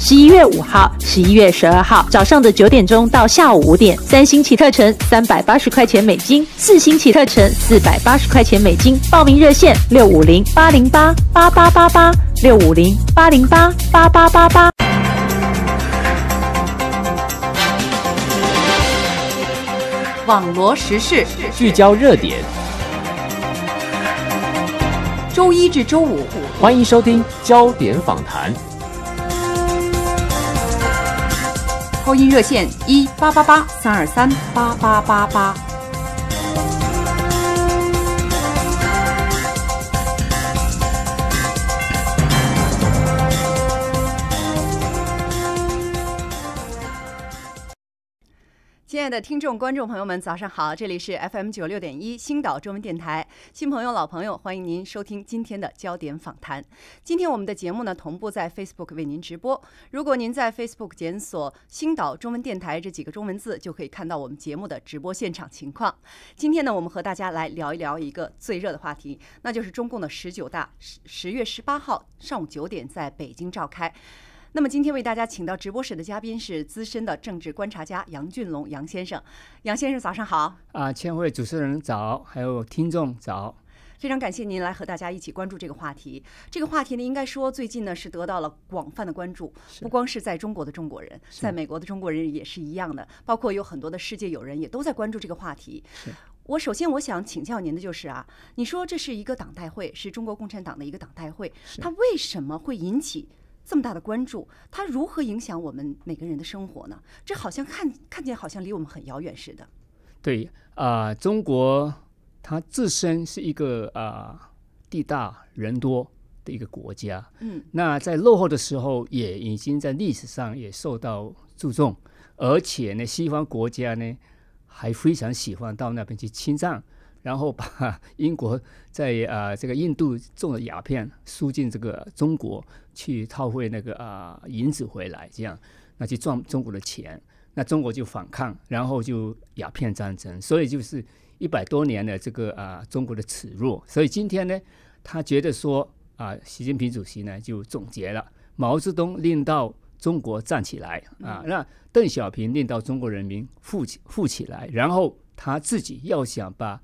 十一月五号、十一月十二号早上的九点钟到下午五点，三星起特程三百八十块钱美金，四星起特程四百八十块钱美金。报名热线六五零八零八八八八八，六五零八零八八八八八。网罗时事，聚焦热点。周一至周五，欢迎收听《焦点访谈》。高音热线一八八八三二三八八八八。亲爱的听众、观众朋友们，早上好！这里是 FM 九六点一星岛中文电台，新朋友、老朋友，欢迎您收听今天的焦点访谈。今天我们的节目呢，同步在 Facebook 为您直播。如果您在 Facebook 检索“星岛中文电台”这几个中文字，就可以看到我们节目的直播现场情况。今天呢，我们和大家来聊一聊一个最热的话题，那就是中共的十九大，十十月十八号上午九点在北京召开。那么今天为大家请到直播室的嘉宾是资深的政治观察家杨俊龙杨先生，杨先生早上好！啊，千惠主持人早，还有听众早，非常感谢您来和大家一起关注这个话题。这个话题呢，应该说最近呢是得到了广泛的关注，不光是在中国的中国人，在美国的中国人也是一样的，包括有很多的世界友人也都在关注这个话题。我首先我想请教您的就是啊，你说这是一个党代会，是中国共产党的一个党代会，它为什么会引起？这么大的关注，它如何影响我们每个人的生活呢？这好像看看见好像离我们很遥远似的。对啊，中国它自身是一个啊地大人多的一个国家，嗯，那在落后的时候也已经在历史上也受到注重，而且呢，西方国家呢还非常喜欢到那边去侵占。然后把 英国在啊这个印度种的鸦片输进这个中国去套汇那个啊银子回来，这样那去赚中国的钱，那中国就反抗，然后就鸦片战争，所以就是一百多年的这个啊中国的耻辱。所以今天呢，他觉得说啊，习近平主席呢就总结了毛泽东令到中国站起来啊，那邓小平令到中国人民富起富起来，然后他自己要想把。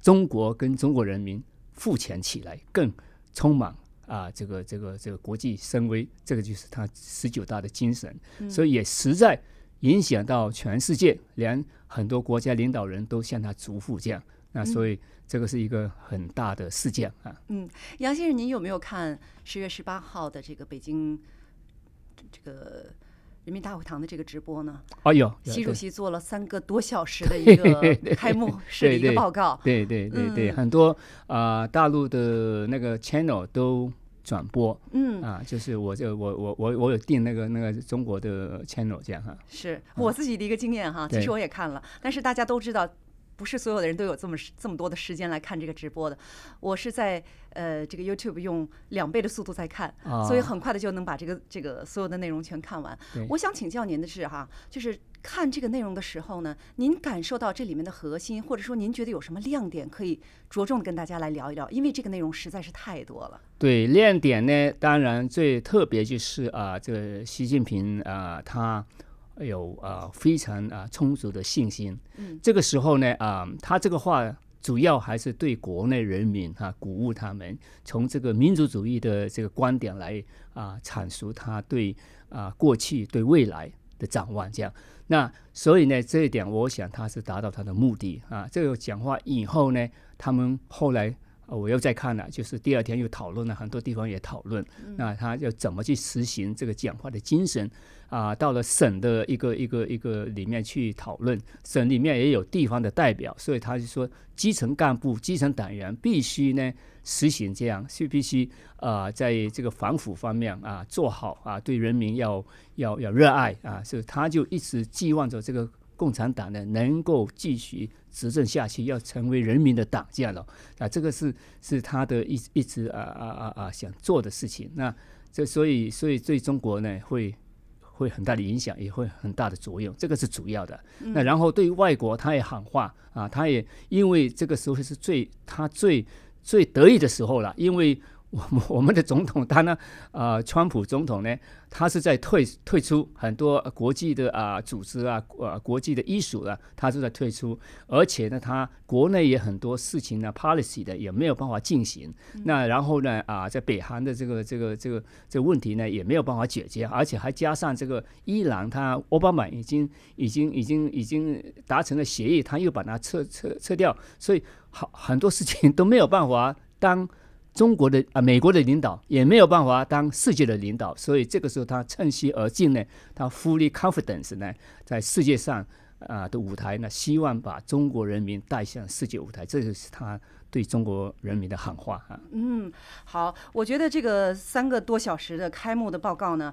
中国跟中国人民富强起来，更充满啊，这个这个这个国际声威，这个就是他十九大的精神，所以也实在影响到全世界，连很多国家领导人都向他嘱咐这样，那所以这个是一个很大的事件啊。嗯，杨先生，您有没有看十月十八号的这个北京这个？人民大会堂的这个直播呢？哎呦，习主席做了三个多小时的 一个开幕式的一个报告。对对对对，很多啊，大陆的那个 channel 都转播。嗯，啊，就是我这我我我我有订那个那个中国的 channel 这样哈。是我自己的一个经验哈，其实我也看了，但是大家都知道。不是所有的人都有这么这么多的时间来看这个直播的，我是在呃这个 YouTube 用两倍的速度在看，所以很快的就能把这个这个所有的内容全看完。我想请教您的是哈，就是看这个内容的时候呢，您感受到这里面的核心，或者说您觉得有什么亮点可以着重跟大家来聊一聊，因为这个内容实在是太多了。对亮点呢，当然最特别就是啊，这个习近平啊他。有啊，非常啊，充足的信心。嗯，这个时候呢，啊，他这个话主要还是对国内人民哈，鼓舞他们，从这个民族主义的这个观点来啊，阐述他对啊过去对未来的展望。这样，那所以呢，这一点我想他是达到他的目的啊。这个讲话以后呢，他们后来我又再看了，就是第二天又讨论了，很多地方也讨论。那他要怎么去实行这个讲话的精神？啊，到了省的一个一个一个里面去讨论，省里面也有地方的代表，所以他就说，基层干部、基层党员必须呢实行这样，是必须啊，在这个反腐方面啊做好啊，对人民要要要热爱啊，所以他就一直寄望着这个共产党呢能够继续执政下去，要成为人民的党这样了啊，这个是是他的一一直啊啊啊啊想做的事情。那这所以所以对中国呢会。会很大的影响，也会很大的作用，这个是主要的。那然后对于外国，他也喊话啊，他也因为这个时候是最他最最得意的时候了，因为。我们 我们的总统他呢，呃，川普总统呢，他是在退退出很多国际的啊组织啊，呃，国际的医署了，他是在退出，而且呢，他国内也很多事情呢，policy 的也没有办法进行。那然后呢，啊，在北韩的这个这个这个这个问题呢，也没有办法解决，而且还加上这个伊朗，他奥巴马已经已经已经已经达成了协议，他又把它撤撤撤掉，所以好很多事情都没有办法当。中国的啊，美国的领导也没有办法当世界的领导，所以这个时候他趁虚而进呢，他 full y confidence 呢，在世界上啊的舞台呢，希望把中国人民带向世界舞台，这就是他对中国人民的喊话啊。嗯，好，我觉得这个三个多小时的开幕的报告呢。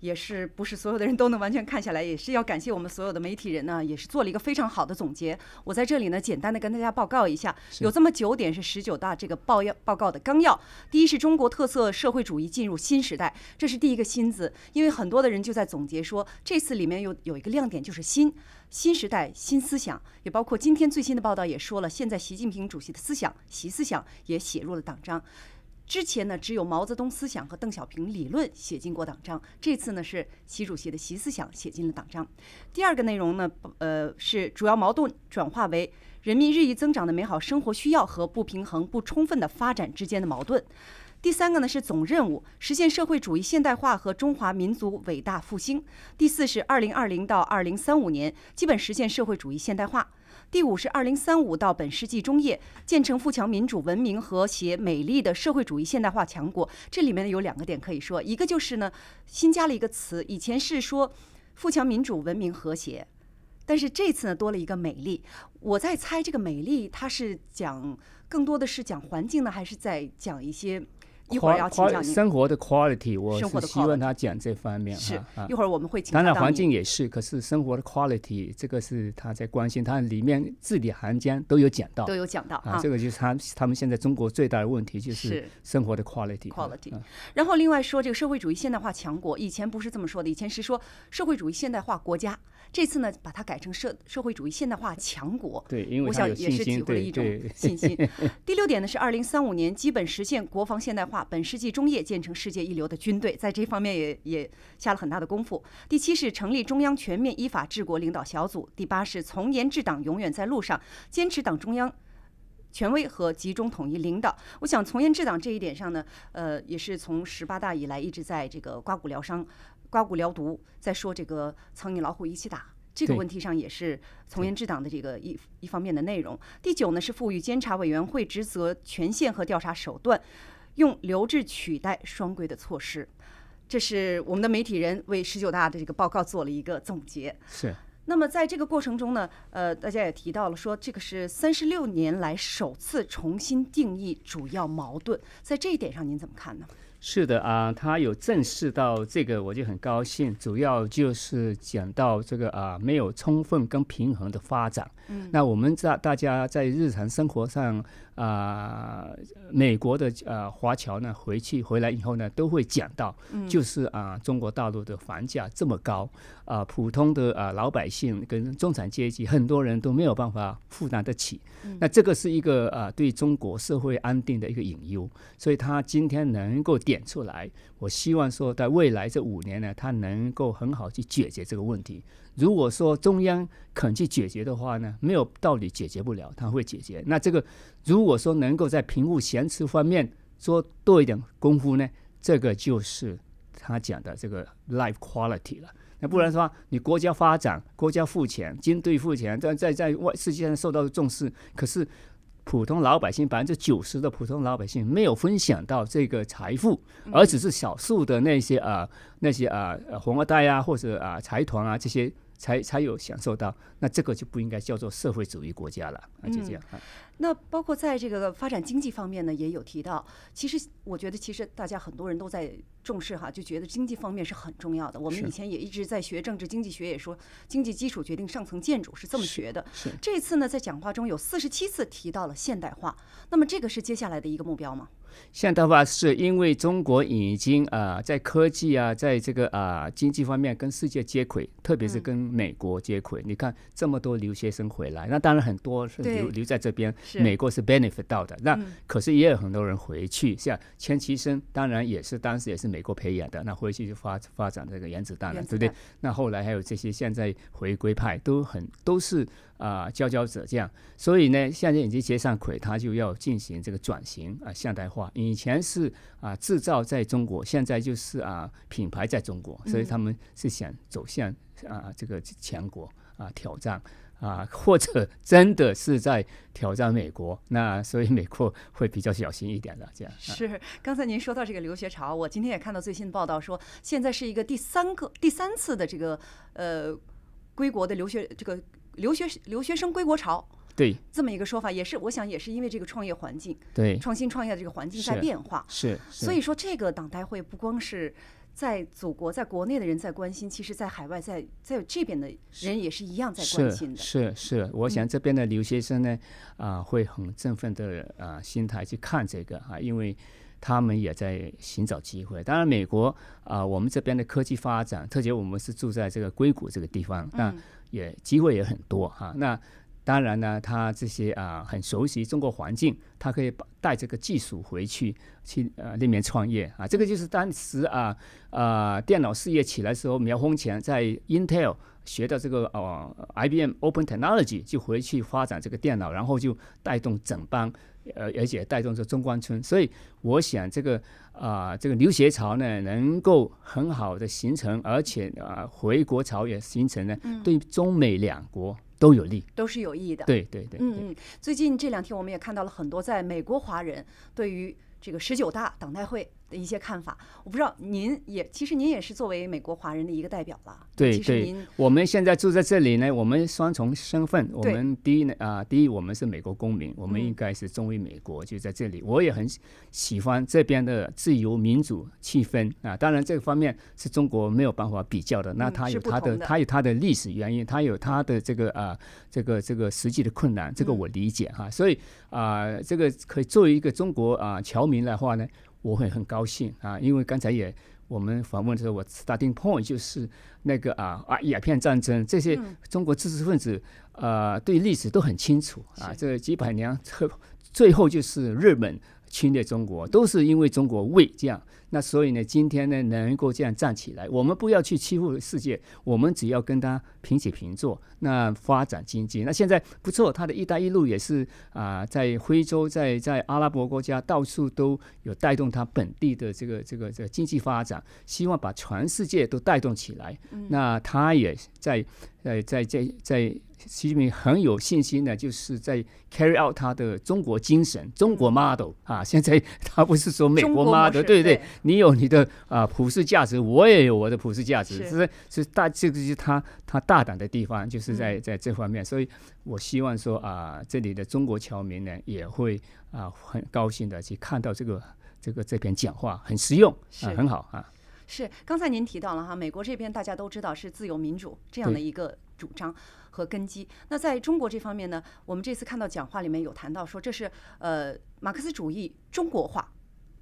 也是不是所有的人都能完全看下来，也是要感谢我们所有的媒体人呢，也是做了一个非常好的总结。我在这里呢，简单的跟大家报告一下，有这么九点是十九大这个报要报告的纲要。第一是中国特色社会主义进入新时代，这是第一个“新”字，因为很多的人就在总结说，这次里面有有一个亮点就是新，新时代新思想，也包括今天最新的报道也说了，现在习近平主席的思想，习思想也写入了党章。之前呢，只有毛泽东思想和邓小平理论写进过党章。这次呢，是习主席的习思想写进了党章。第二个内容呢，呃，是主要矛盾转化为人民日益增长的美好生活需要和不平衡不充分的发展之间的矛盾。第三个呢，是总任务，实现社会主义现代化和中华民族伟大复兴。第四是二零二零到二零三五年基本实现社会主义现代化。第五是二零三五到本世纪中叶建成富强民主文明和谐美丽的社会主义现代化强国。这里面呢有两个点可以说，一个就是呢新加了一个词，以前是说富强民主文明和谐，但是这次呢多了一个美丽。我在猜这个美丽它是讲更多的是讲环境呢，还是在讲一些？一会儿要生活的 quality，我是希望他讲这方面。是，一会儿我们会。当然，环境也是。可是生活的 quality，这个是他在关心，他里面字里行间都有讲到。都有讲到啊，这个就是他他们现在中国最大的问题就是生活的 quality。quality。然后另外说这个社会主义现代化强国，以前不是这么说的，以前是说社会主义现代化国家。这次呢，把它改成“社社会主义现代化强国”，对，我想也是体会了一种信心。第六点呢是，二零三五年基本实现国防现代化，本世纪中叶建成世界一流的军队，在这方面也也下了很大的功夫。第七是成立中央全面依法治国领导小组。第八是从严治党永远在路上，坚持党中央权威和集中统一领导。我想从严治党这一点上呢，呃，也是从十八大以来一直在这个刮骨疗伤。刮骨疗毒，再说这个苍蝇老虎一起打这个问题上，也是从严治党的这个一一方面的内容。第九呢，是赋予监察委员会职责权限和调查手段，用留置取代双规的措施。这是我们的媒体人为十九大的这个报告做了一个总结。是。那么在这个过程中呢，呃，大家也提到了说，这个是三十六年来首次重新定义主要矛盾，在这一点上您怎么看呢？是的啊，他有正视到这个，我就很高兴。主要就是讲到这个啊，没有充分跟平衡的发展。嗯，那我们在大家在日常生活上。啊，美国的呃华侨呢，回去回来以后呢，都会讲到，就是啊，中国大陆的房价这么高，啊，普通的啊老百姓跟中产阶级，很多人都没有办法负担得起。那这个是一个啊，对中国社会安定的一个隐忧。所以他今天能够点出来，我希望说，在未来这五年呢，他能够很好去解决这个问题。如果说中央肯去解决的话呢，没有道理解决不了，他会解决。那这个如如果说能够在贫富悬殊方面做多一点功夫呢，这个就是他讲的这个 life quality 了。那不然的话，你国家发展，国家付钱、军队付钱，在在在外世界上受到重视，可是普通老百姓百分之九十的普通老百姓没有分享到这个财富，而只是少数的那些啊那些啊红二代啊或者啊财团啊这些。才才有享受到，那这个就不应该叫做社会主义国家了，就这样。那包括在这个发展经济方面呢，也有提到。其实我觉得，其实大家很多人都在重视哈，就觉得经济方面是很重要的。我们以前也一直在学政治经济学，也说经济基础决定上层建筑是这么学的。这次呢，在讲话中有四十七次提到了现代化，那么这个是接下来的一个目标吗？现在的话，是因为中国已经啊，在科技啊，在这个啊经济方面跟世界接轨，特别是跟美国接轨。你看这么多留学生回来，那当然很多是留留在这边，美国是 benefit 到的。那可是也有很多人回去，像钱其生，当然也是当时也是美国培养的，那回去就发发展这个原子弹了，对不对？那后来还有这些现在回归派，都很都是。啊，佼佼者这样，所以呢，现在已经接上轨，他就要进行这个转型啊，现代化。以前是啊，制造在中国，现在就是啊，品牌在中国，所以他们是想走向啊，这个强国啊，挑战啊，或者真的是在挑战美国。那所以美国会比较小心一点的，这样。是，刚才您说到这个留学潮，我今天也看到最新的报道说，现在是一个第三个第三次的这个呃，归国的留学这个。留学留学生归国潮，对这么一个说法，也是我想也是因为这个创业环境，对创新创业的这个环境在变化，是。所以说这个党代会不光是在祖国在国内的人在关心，其实在海外在在这边的人也是一样在关心的。是是，我想这边的留学生呢，啊，会很振奋的啊心态去看这个啊，因为。他们也在寻找机会。当然，美国啊，我们这边的科技发展，特别我们是住在这个硅谷这个地方，那也机会也很多啊。那当然呢，他这些啊很熟悉中国环境，他可以把带这个技术回去去呃那边创业啊。这个就是当时啊啊电脑事业起来时候，苗红前在 Intel 学的这个哦 IBM Open Technology 就回去发展这个电脑，然后就带动整帮。而而且带动着中关村，所以我想这个啊，这个留学潮呢能够很好的形成，而且啊回国潮也形成呢，对中美两国都有利，都是有益的。对对对。嗯嗯，最近这两天我们也看到了很多在美国华人对于这个十九大党代会。的一些看法，我不知道您也其实您也是作为美国华人的一个代表了。对对，我们现在住在这里呢，我们双重身份。我们第一呢啊，第一我们是美国公民，我们应该是忠于美国，就在这里。我也很喜欢这边的自由民主气氛啊，当然这个方面是中国没有办法比较的。那它有它的它有它的历史原因，它有它的这个啊这个这个实际的困难，这个我理解哈。所以啊，这个可以作为一个中国啊侨民的话呢。我会很高兴啊，因为刚才也我们访问的时候，我 starting point 就是那个啊啊鸦片战争这些中国知识分子啊对历史都很清楚啊，这几百年最后就是日本。侵略中国都是因为中国为这样那所以呢，今天呢能够这样站起来，我们不要去欺负世界，我们只要跟他平起平坐，那发展经济，那现在不错，他的一带一路也是啊，在非洲，在在阿拉伯国家到处都有带动他本地的这个这个这经济发展，希望把全世界都带动起来，那他也在呃在在在。习近平很有信心呢，就是在 carry out 他的中国精神、中国 model 啊。现在他不是说美国 model，对不对？你有你的啊普世价值，我也有我的普世价值，是是大，这个是他他大胆的地方，就是在在这方面。所以我希望说啊，这里的中国侨民呢，也会啊很高兴的去看到这个这个这篇讲话，很实用，啊，很好啊。是刚才您提到了哈，美国这边大家都知道是自由民主这样的一个。主张和根基。那在中国这方面呢，我们这次看到讲话里面有谈到说，这是呃马克思主义中国化，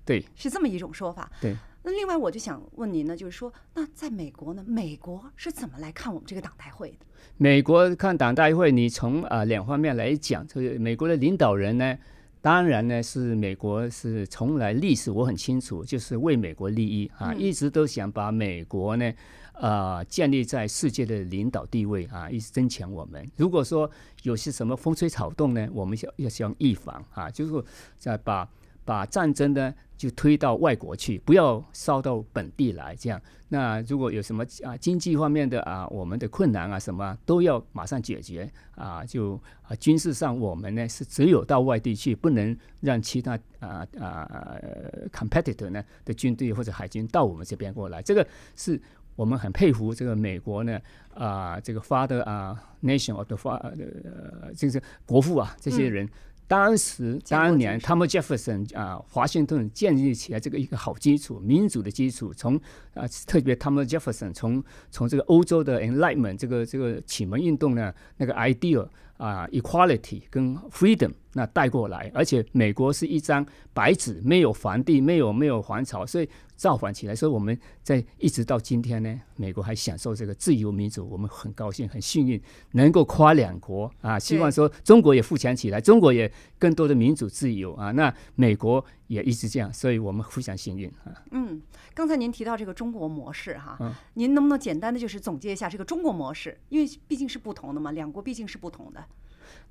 对，是这么一种说法。对。那另外，我就想问您呢，就是说，那在美国呢，美国是怎么来看我们这个党代会的？美国看党代会，你从啊两方面来讲，这个美国的领导人呢，当然呢是美国是从来历史我很清楚，就是为美国利益啊，一直都想把美国呢。呃，建立在世界的领导地位啊，一直增强我们。如果说有些什么风吹草动呢，我们要要想预防啊，就是说把把战争呢就推到外国去，不要烧到本地来。这样，那如果有什么啊经济方面的啊，我们的困难啊什么都要马上解决啊。就啊，军事上我们呢是只有到外地去，不能让其他啊啊 competitor 呢的军队或者海军到我们这边过来。这个是。我们很佩服这个美国呢，啊，这个 father，啊，nation of the father，呃，这个国父啊，这些人。当时当年汤姆·杰弗森，啊，华盛顿建立起来这个一个好基础，民主的基础，从啊，特别汤姆·杰弗森，从从这个欧洲的 enlightenment，这个这个启蒙运动呢，那个 ideal 啊，equality 跟 freedom。那带过来，而且美国是一张白纸，没有皇帝，没有没有皇朝，所以造反起来。所以我们在一直到今天呢，美国还享受这个自由民主，我们很高兴，很幸运能够夸两国啊。希望说中国也富强起来，中国也更多的民主自由啊。那美国也一直这样，所以我们非常幸运啊。嗯，刚才您提到这个中国模式哈，您能不能简单的就是总结一下这个中国模式？因为毕竟是不同的嘛，两国毕竟是不同的。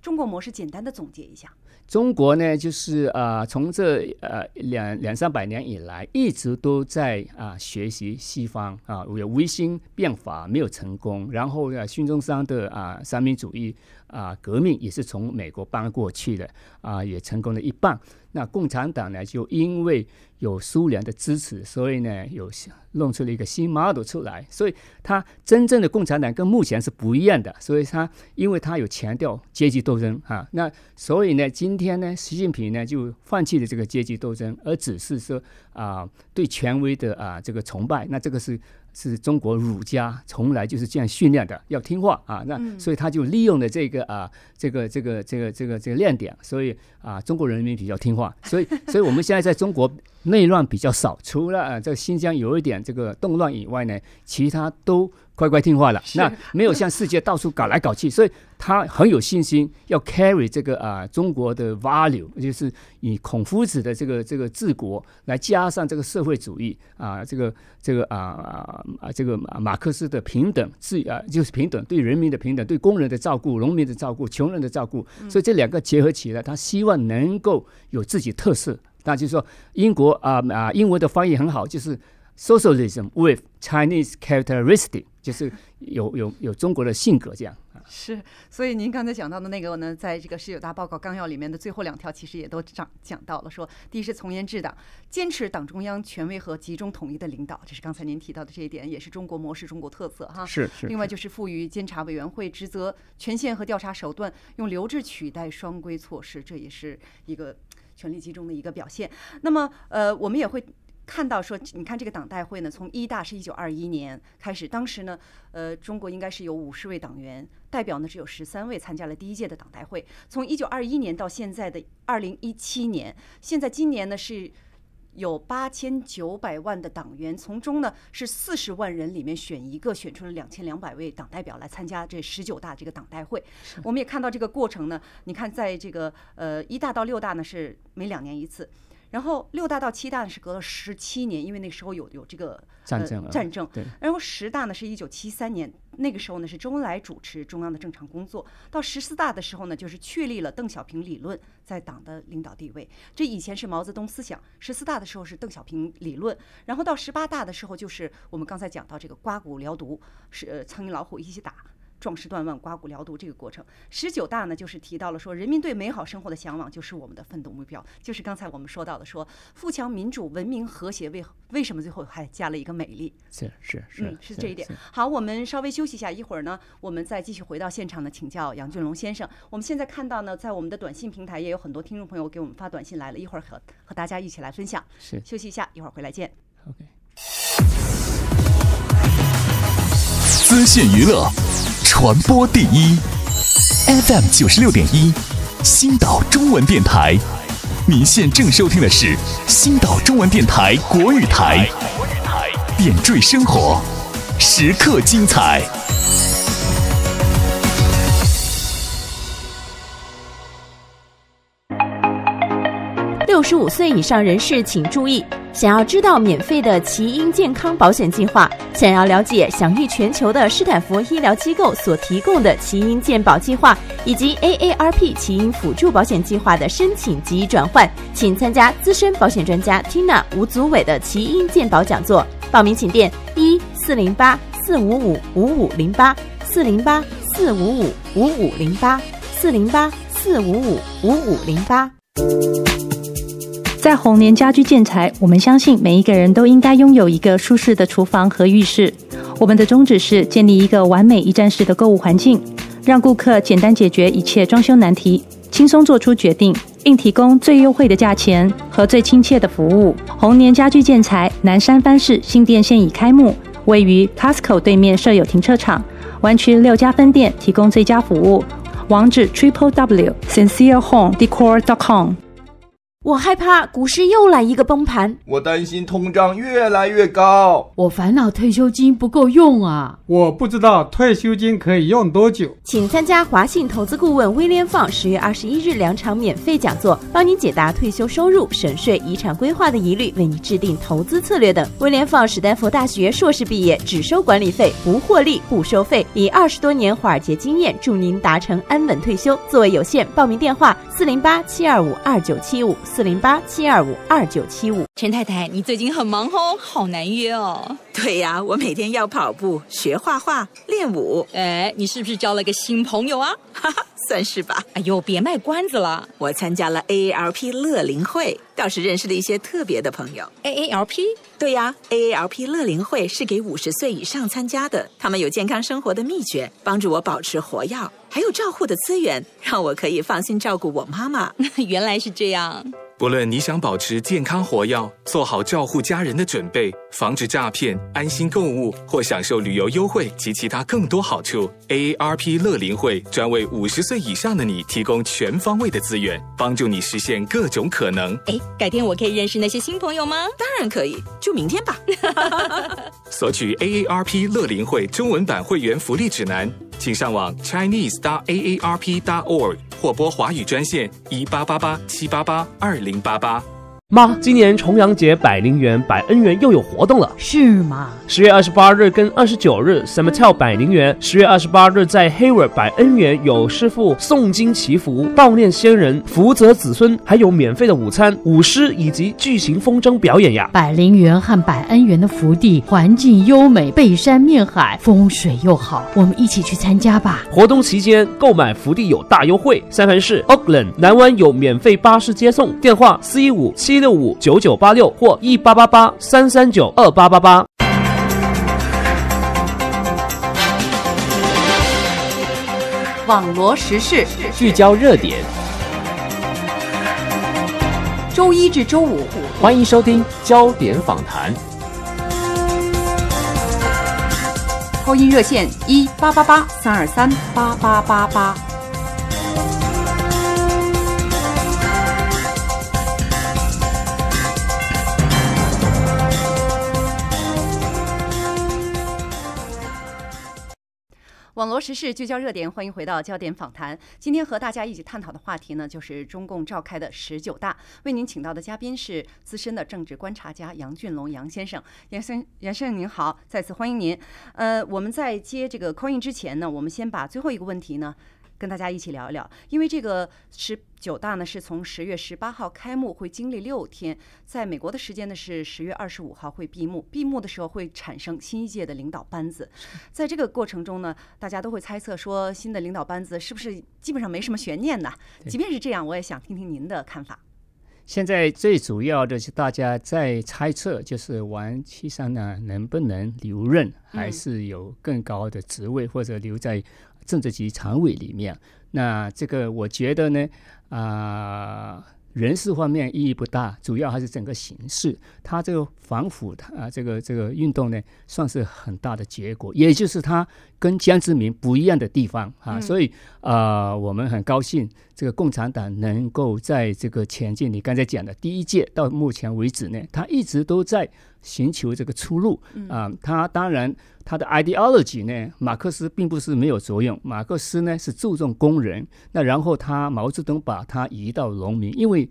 中国模式简单的总结一下，中国呢，就是啊，从这呃两两三百年以来，一直都在啊学习西方啊，有维新变法没有成功，然后呢，孙中山的啊三民主义。啊，革命也是从美国搬过去的啊，也成功了一半。那共产党呢，就因为有苏联的支持，所以呢，有弄出了一个新马 l 出来，所以他真正的共产党跟目前是不一样的。所以他因为他有强调阶级斗争啊，那所以呢，今天呢，习近平呢就放弃了这个阶级斗争，而只是说啊，对权威的啊这个崇拜，那这个是。是中国儒家从来就是这样训练的，要听话啊，那所以他就利用了这个啊，这个这个这个这个这个亮点，所以啊，中国人民比较听话，所以所以我们现在在中国。内乱比较少，除了呃在新疆有一点这个动乱以外呢，其他都乖乖听话了。那没有像世界到处搞来搞去，所以他很有信心要 carry 这个啊中国的 value，就是以孔夫子的这个这个治国，来加上这个社会主义啊，这个这个啊啊这个马马克思的平等治啊，就是平等对人民的平等，对工人的照顾，农民的照顾，穷人的照顾，所以这两个结合起来，他希望能够有自己特色。那就是说，英国啊啊，英文的翻译很好，就是 “socialism with Chinese characteristic”，就是有 有有中国的性格这样啊。是，所以您刚才讲到的那个呢，在这个十九大报告纲要里面的最后两条，其实也都讲讲到了。说，第一是从严治党，坚持党中央权威和集中统一的领导，这是刚才您提到的这一点，也是中国模式、中国特色哈。是是。另外就是赋予监察委员会职责、权限和调查手段，用留置取代双规措施，这也是一个。权力集中的一个表现。那么，呃，我们也会看到说，你看这个党代会呢，从一大是一九二一年开始，当时呢，呃，中国应该是有五十位党员代表呢，只有十三位参加了第一届的党代会。从一九二一年到现在的二零一七年，现在今年呢是。有八千九百万的党员，从中呢是四十万人里面选一个，选出了两千两百位党代表来参加这十九大这个党代会。我们也看到这个过程呢，你看在这个呃一大到六大呢是每两年一次。然后六大到七大是隔了十七年，因为那时候有有这个战争。战争。对。然后十大呢是一九七三年，那个时候呢是周恩来主持中央的正常工作。到十四大的时候呢，就是确立了邓小平理论在党的领导地位。这以前是毛泽东思想，十四大的时候是邓小平理论。然后到十八大的时候，就是我们刚才讲到这个刮骨疗毒，是苍蝇老虎一起打。壮士断腕、刮骨疗毒这个过程，十九大呢就是提到了说，人民对美好生活的向往就是我们的奋斗目标，就是刚才我们说到的说，富强、民主、文明、和谐，为为什么最后还加了一个美丽？是是是，嗯，是这一点。好，我们稍微休息一下，一会儿呢，我们再继续回到现场呢，请教杨俊龙先生。我们现在看到呢，在我们的短信平台也有很多听众朋友给我们发短信来了，一会儿和和大家一起来分享。是，休息一下，一会儿回来见。OK。资讯娱乐，传播第一。FM 九十六点一，星岛中文电台。您现正收听的是星岛中文电台国语台，点缀生活，时刻精彩。六十五岁以上人士请注意。想要知道免费的奇英健康保险计划，想要了解享誉全球的斯坦福医疗机构所提供的奇英健保计划以及 A A R P 奇英辅助保险计划的申请及转换，请参加资深保险专家 Tina 吴祖伟的奇英健保讲座。报名请电一四零八四五五五五零八四零八四五五五五零八四零八四五五五五零八。在红年家居建材，我们相信每一个人都应该拥有一个舒适的厨房和浴室。我们的宗旨是建立一个完美一站式的购物环境，让顾客简单解决一切装修难题，轻松做出决定，并提供最优惠的价钱和最亲切的服务。红年家居建材南山番市新店现已开幕，位于 Costco 对面，设有停车场。湾区六家分店提供最佳服务。网址：triplew sincere home decor dot com。我害怕股市又来一个崩盘，我担心通胀越来越高，我烦恼退休金不够用啊，我不知道退休金可以用多久。请参加华信投资顾问威廉放十月二十一日两场免费讲座，帮您解答退休收入、省税、遗产规划的疑虑，为你制定投资策略等。威廉放，史丹佛大学硕士毕业，只收管理费，不获利，不收费。以二十多年华尔街经验，助您达成安稳退休。座位有限，报名电话四零八七二五二九七五。四零八七二五二九七五，陈太太，你最近很忙哦，好难约哦。对呀，我每天要跑步、学画画、练舞。哎，你是不是交了个新朋友啊？哈哈，算是吧。哎呦，别卖关子了，我参加了 AALP 乐龄会，倒是认识了一些特别的朋友。AALP？对呀，AALP 乐龄会是给五十岁以上参加的，他们有健康生活的秘诀，帮助我保持活药，还有照护的资源，让我可以放心照顾我妈妈。原来是这样。不论你想保持健康活药、做好照护家人的准备、防止诈骗、安心购物或享受旅游优惠及其他更多好处，AARP 乐龄会专为五十岁以上的你提供全方位的资源，帮助你实现各种可能。哎，改天我可以认识那些新朋友吗？当然可以，就明天吧。索取 AARP 乐龄会中文版会员福利指南。请上网 chinese. dot a a r p. dot org 或拨华语专线一八八八七八八二零八八。妈，今年重阳节百灵园、百恩园又有活动了，是吗？十月二十八日跟二十九日 s a m t e l 百灵园；十月二十八日在 Hayward 百恩园有师傅诵经祈福、悼念先人、福泽子孙，还有免费的午餐、舞狮以及巨型风筝表演呀。百灵园和百恩园的福地环境优美，背山面海，风水又好，我们一起去参加吧。活动期间购买福地有大优惠。三藩市 Oakland 南湾有免费巴士接送，电话四一五七。一六五九九八六或一八八八三三九二八八八。网罗时事，聚焦热点。周一至周五，欢迎收听《焦点访谈》。高音热线一八八八三二三八八八八。网络时事，聚焦热点，欢迎回到焦点访谈。今天和大家一起探讨的话题呢，就是中共召开的十九大。为您请到的嘉宾是资深的政治观察家杨俊龙杨先生。杨先杨先生您好，再次欢迎您。呃，我们在接这个 call in 之前呢，我们先把最后一个问题呢，跟大家一起聊一聊，因为这个是。九大呢是从十月十八号开幕，会经历六天，在美国的时间呢是十月二十五号会闭幕。闭幕的时候会产生新一届的领导班子，在这个过程中呢，大家都会猜测说新的领导班子是不是基本上没什么悬念呢？即便是这样，我也想听听您的看法。现在最主要的是大家在猜测，就是王岐山呢能不能留任，还是有更高的职位或者留在。政治局常委里面，那这个我觉得呢，啊，人事方面意义不大，主要还是整个形势，他这个反腐，啊，这个这个运动呢，算是很大的结果，也就是他跟江泽民不一样的地方啊，所以啊，我们很高兴。这个共产党能够在这个前进，你刚才讲的第一届到目前为止呢，他一直都在寻求这个出路啊。他当然他的 ideology 呢，马克思并不是没有作用，马克思呢是注重工人，那然后他毛泽东把他移到农民，因为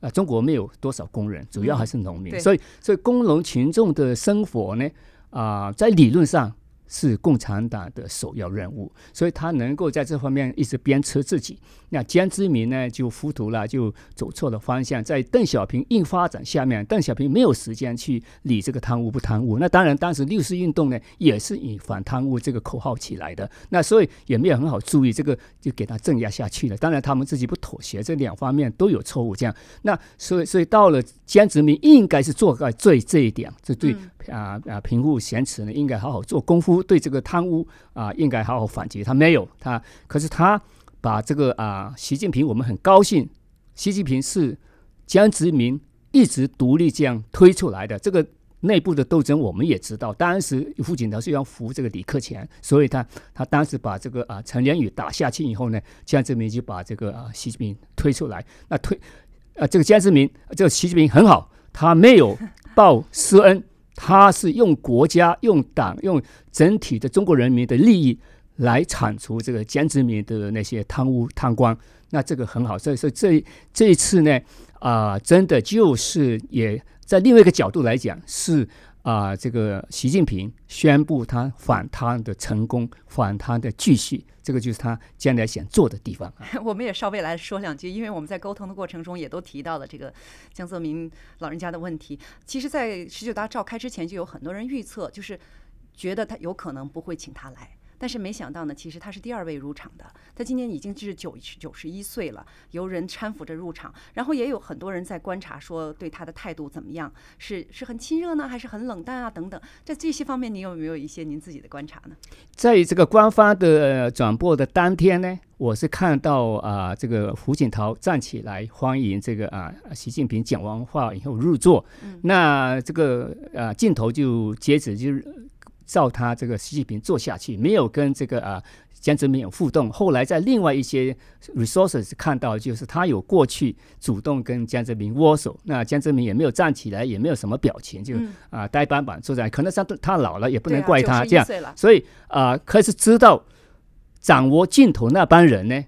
啊中国没有多少工人，主要还是农民，所以所以工农群众的生活呢啊在理论上。是共产党的首要任务，所以他能够在这方面一直鞭策自己。那江泽民呢，就糊涂了，就走错了方向。在邓小平硬发展下面，邓小平没有时间去理这个贪污不贪污。那当然，当时六四运动呢，也是以反贪污这个口号起来的。那所以也没有很好注意这个，就给他镇压下去了。当然，他们自己不妥协，这两方面都有错误。这样，那所以，所以到了。江泽民应该是做到最这一点，这对啊啊贫富悬池呢，应该好好做功夫。对这个贪污啊，应该好好反击。他没有他，可是他把这个啊，习近平，我们很高兴，习近平是江泽民一直独立这样推出来的。这个内部的斗争我们也知道，当时胡锦涛是要扶这个李克强，所以他他当时把这个啊陈良宇打下去以后呢，江泽民就把这个啊习近平推出来，那推。啊，这个江泽民，这个习近平很好，他没有报私恩，他是用国家、用党、用整体的中国人民的利益来铲除这个江泽民的那些贪污贪官，那这个很好。所以说，这这一次呢，啊，真的就是也在另外一个角度来讲是。啊，这个习近平宣布他反贪的成功，反贪的继续，这个就是他将来想做的地方。我们也稍微来说两句，因为我们在沟通的过程中也都提到了这个江泽民老人家的问题。其实，在十九大召开之前，就有很多人预测，就是觉得他有可能不会请他来。但是没想到呢，其实他是第二位入场的。他今年已经是九九十一岁了，由人搀扶着入场。然后也有很多人在观察，说对他的态度怎么样，是是很亲热呢，还是很冷淡啊？等等，在这些方面，你有没有一些您自己的观察呢？在这个官方的转播的当天呢，我是看到啊，这个胡锦涛站起来欢迎这个啊习近平，讲完话以后入座。那这个呃镜头就截止就。照他这个习近平做下去，没有跟这个啊江泽民有互动。后来在另外一些 resources 看到，就是他有过去主动跟江泽民握手，那江泽民也没有站起来，也没有什么表情，就啊呆板板坐在。可能他他老了，也不能怪他这样。所以啊，开始知道掌握镜头那帮人呢，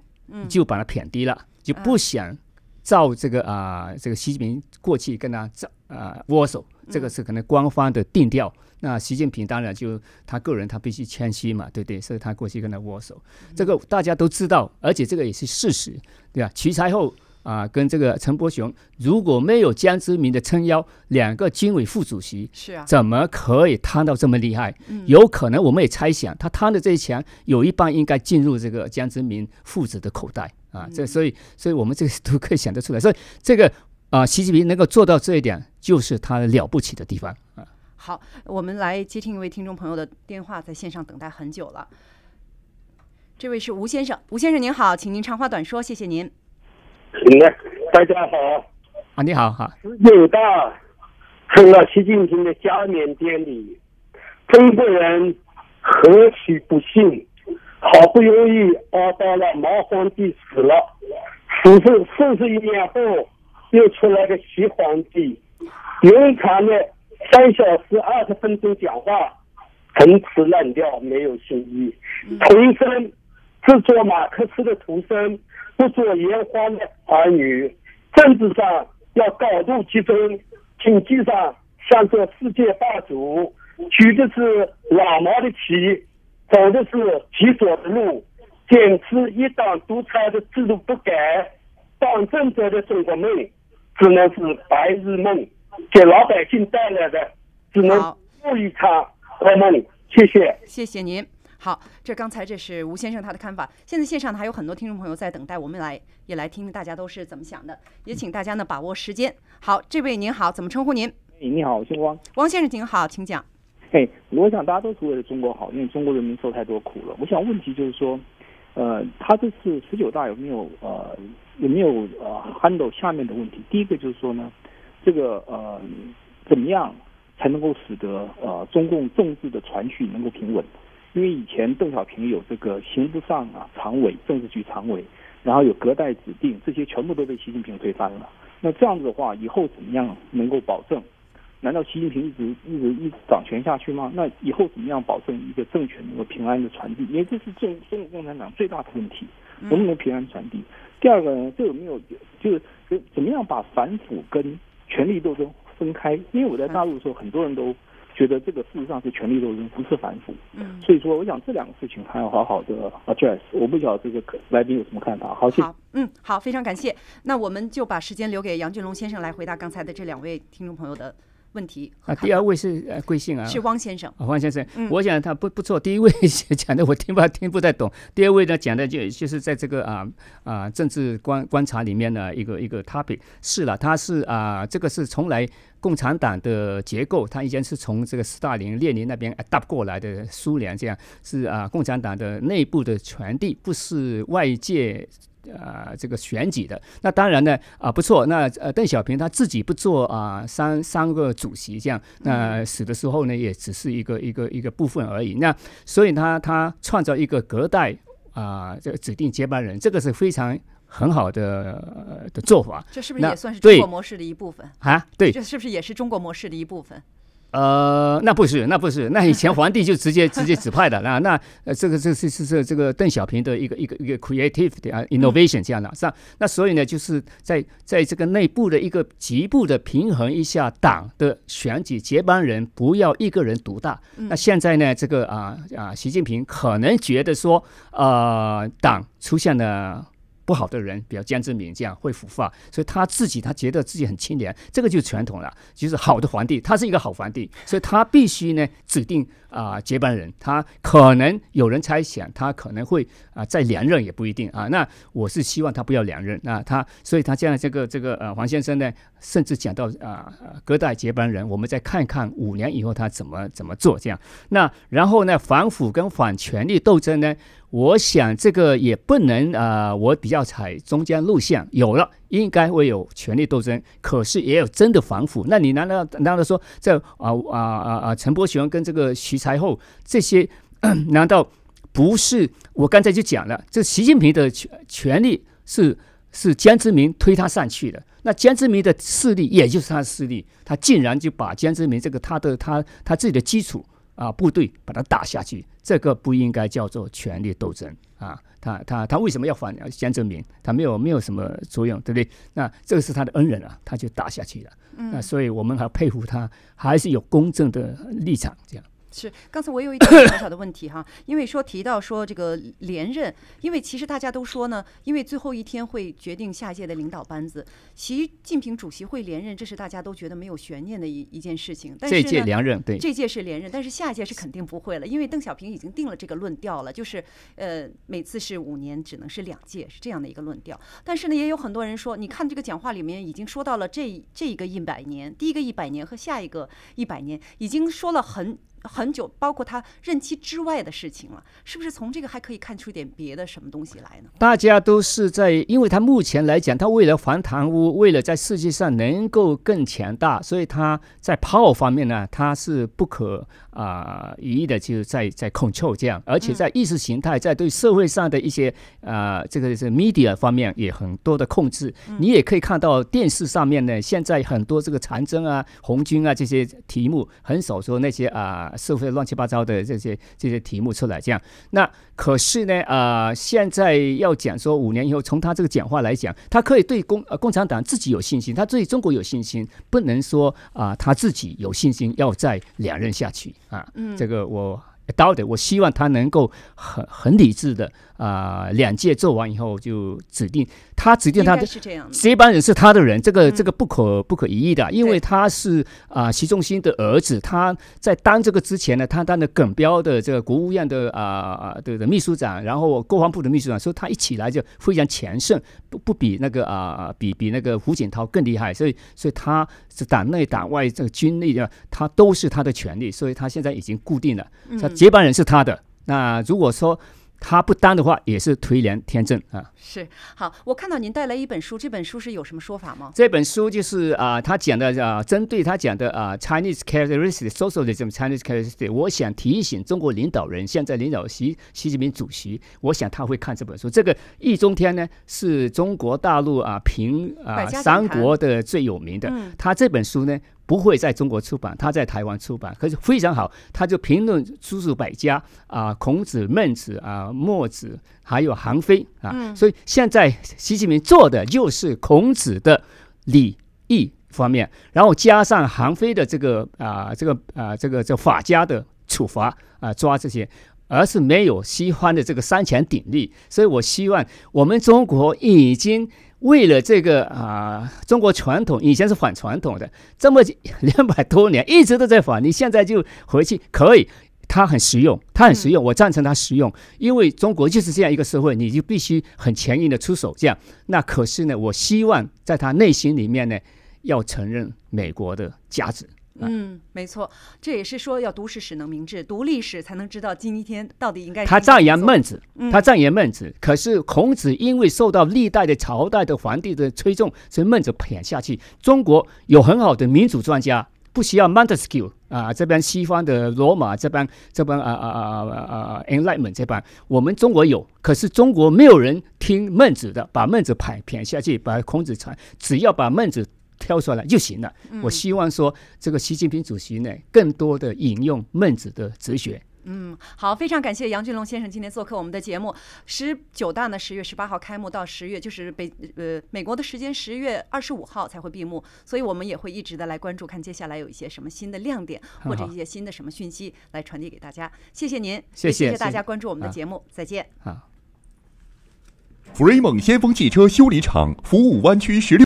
就把他贬低了，就不想照这个啊这个习近平过去跟他照啊握手。这个是可能官方的定调，那习近平当然就他个人，他必须谦虚嘛，对不对？所以他过去跟他握手，这个大家都知道，而且这个也是事实，对吧？徐才厚啊，跟这个陈伯雄，如果没有江泽民的撑腰，两个军委副主席是啊，怎么可以贪到这么厉害？有可能我们也猜想，他贪的这些钱有一半应该进入这个江泽民父子的口袋啊，这所以，所以我们这个 都可以想得出来，所以这个。啊，习近平能够做到这一点，就是他了不起的地方。啊，好，我们来接听一位听众朋友的电话，在线上等待很久了。这位是吴先生，吴先生您好，请您长话短说，谢谢您。你大家好啊，你好哈。九大，成了习近平的加冕典礼，中国人何其不幸，好不容易熬到了毛皇帝死了，此十四十一年后。又出来个徐皇帝，冗长的三小时二十分钟讲话，陈词滥调，没有新意。重生，制作马克思的童生，不做炎黄的儿女。政治上要高度集中，经济上像做世界霸主，举的是老毛的旗，走的是己走的路，坚持一党独裁的制度不改，党政者的中国梦。只能是白日梦，给老百姓带来的只能又一场噩梦。谢谢，谢谢您。好，这刚才这是吴先生他的看法。现在线上还有很多听众朋友在等待，我们来也来听听大家都是怎么想的。也请大家呢把握时间。好，这位您好，怎么称呼您？你好，我姓汪。汪先生您好，请讲。嘿，我想大家都是为了中国好，因为中国人民受太多苦了。我想问题就是说，呃，他这次十九大有没有呃？有没有呃 handle 下面的问题？第一个就是说呢，这个呃怎么样才能够使得呃中共政治的传续能够平稳？因为以前邓小平有这个刑不上啊常委、政治局常委，然后有隔代指定，这些全部都被习近平推翻了。那这样子的话，以后怎么样能够保证？难道习近平一直一直一直掌权下去吗？那以后怎么样保证一个政权能够平安的传递？因为这是中中国共产党最大的问题，能不能平安传递？第二个，呢，这有没有，就是怎么样把反腐跟权力斗争分开？因为我在大陆的时候，很多人都觉得这个事实上是权力斗争，不是反腐。嗯，所以说，我想这两个事情还要好好的 address。我不晓得这个来宾有什么看法。好，谢谢。好，嗯，好，非常感谢。那我们就把时间留给杨俊龙先生来回答刚才的这两位听众朋友的。问题啊，第二位是贵姓啊？是汪先生。汪先生，我想他不不错。第一位讲的我听不听不太懂。第二位呢讲的就就是在这个啊啊政治观观察里面呢一个一个 topic 是了，他是啊这个是从来共产党的结构，他以前是从这个斯大林、列宁那边 adapt 过来的苏联这样是啊共产党的内部的传递，不是外界。呃，这个选举的那当然呢啊不错，那呃邓小平他自己不做啊三三个主席这样，那死的时候呢也只是一个一个一个部分而已。那所以他他创造一个隔代啊这个指定接班人，这个是非常很好的呃、的做法。这是不是也算是中国模式的一部分啊？对，这是不是也是中国模式的一部分？呃，那不是，那不是，那以前皇帝就直接 直接指派的。那那这个这是是是这个邓小平的一个一个一个 creative 的啊 innovation 这样的，是吧？那所以呢，就是在在这个内部的一个局部的平衡一下党的选举接班人，不要一个人独大。那现在呢，这个啊啊，习近平可能觉得说，呃，党出现了。不好的人，比较江之敏这样会腐化，所以他自己他觉得自己很清廉，这个就是传统了。就是好的皇帝，他是一个好皇帝，所以他必须呢指定。啊，接班人，他可能有人猜想，他可能会啊再连任也不一定啊。那我是希望他不要连任啊，他所以他现在这个这个呃黄先生呢，甚至讲到啊隔代接班人，我们再看一看五年以后他怎么怎么做这样。那然后呢，反腐跟反权力斗争呢，我想这个也不能啊，我比较踩中间路线，有了。应该会有权力斗争，可是也有真的反腐。那你难道难道说这啊啊啊啊？陈伯雄跟这个徐才厚这些，难道不是我刚才就讲了？这习近平的权权力是是江泽民推他上去的。那江泽民的势力也就是他的势力，他竟然就把江泽民这个他的他他自己的基础啊部队把他打下去，这个不应该叫做权力斗争啊。他他他为什么要反先证明他没有没有什么作用，对不对？那这个是他的恩人啊，他就打下去了。那所以我们还佩服他，还是有公正的立场这样。是，刚才我有一点小小的问题哈，因为说提到说这个连任，因为其实大家都说呢，因为最后一天会决定下届的领导班子，习近平主席会连任，这是大家都觉得没有悬念的一一件事情。这届连任，对，这届是连任，但是下一届是肯定不会了，因为邓小平已经定了这个论调了，就是呃每次是五年，只能是两届，是这样的一个论调。但是呢，也有很多人说，你看这个讲话里面已经说到了这这一个一百年，第一个一百年和下一个一百年已经说了很。很久，包括他任期之外的事情了，是不是从这个还可以看出点别的什么东西来呢？大家都是在，因为他目前来讲，他为了还贪污，为了在世界上能够更强大，所以他在 power 方面呢，他是不可啊一的，就在在 control 这样，而且在意识形态，在对社会上的一些啊这个是 media 方面也很多的控制。你也可以看到电视上面呢，现在很多这个长征啊、红军啊这些题目很少说那些啊。社会乱七八糟的这些这些题目出来，这样那可是呢？呃，现在要讲说五年以后，从他这个讲话来讲，他可以对共共产党自己有信心，他对中国有信心，不能说啊他自己有信心要再两任下去啊。这个我。到底，我希望他能够很很理智的啊，两届做完以后就指定他指定他的接班人是他的人，这个这个不可不可疑义的，因为他是啊习仲勋的儿子，他在当这个之前呢，他当的耿彪的这个国务院的啊的的秘书长，然后国防部的秘书长，所以他一起来就非常强盛，不不比那个啊比比那个胡锦涛更厉害，所以所以他是党内党外这个军力的，他都是他的权利，所以他现在已经固定了。嗯。接班人是他的，那如果说他不担的话，也是推帘天正啊。是好，我看到您带来一本书，这本书是有什么说法吗？这本书就是啊，他讲的啊，针对他讲的啊，Chinese characteristic socialism，Chinese characteristic，我想提醒中国领导人，现在领导习习近平主席，我想他会看这本书。这个易中天呢，是中国大陆啊评啊三国的最有名的，他这本书呢。不会在中国出版，他在台湾出版，可是非常好。他就评论诸子百家啊，孔子、孟子啊、墨子，还有韩非啊。所以现在习近平做的又是孔子的礼义方面，然后加上韩非的这个啊，这个啊，这个这法家的处罚啊，抓这些，而是没有西方的这个三权鼎立。所以我希望我们中国已经。为了这个啊，中国传统以前是反传统的，这么两百多年一直都在反。你现在就回去可以，它很实用，它很实用，我赞成它实用。因为中国就是这样一个社会，你就必须很强硬的出手。这样，那可是呢？我希望在他内心里面呢，要承认美国的价值。嗯，没错，这也是说要读史使能明志，读历史才能知道今天到底应该。他赞扬孟子，他赞扬孟子，可是孔子因为受到历代的朝代的皇帝的推崇，以孟子贬下去。中国有很好的民主专家，不需要 Montesquieu 啊，这边西方的罗马这边、这边啊啊啊啊啊 Enlightenment 这边，我们中国有，可是中国没有人听孟子的，把孟子排贬下去，把孔子传，只要把孟子。挑出来就行了。我希望说，这个习近平主席呢，更多的引用孟子的哲学。嗯，好，非常感谢杨俊龙先生今天做客我们的节目。十九大呢，十月十八号开幕，到十月就是北呃美国的时间，十月二十五号才会闭幕，所以我们也会一直的来关注，看接下来有一些什么新的亮点，或者一些新的什么讯息来传递给大家。谢谢您，谢谢大家关注我们的节目，再见。啊。福瑞蒙先锋汽车修理厂服务湾区十六。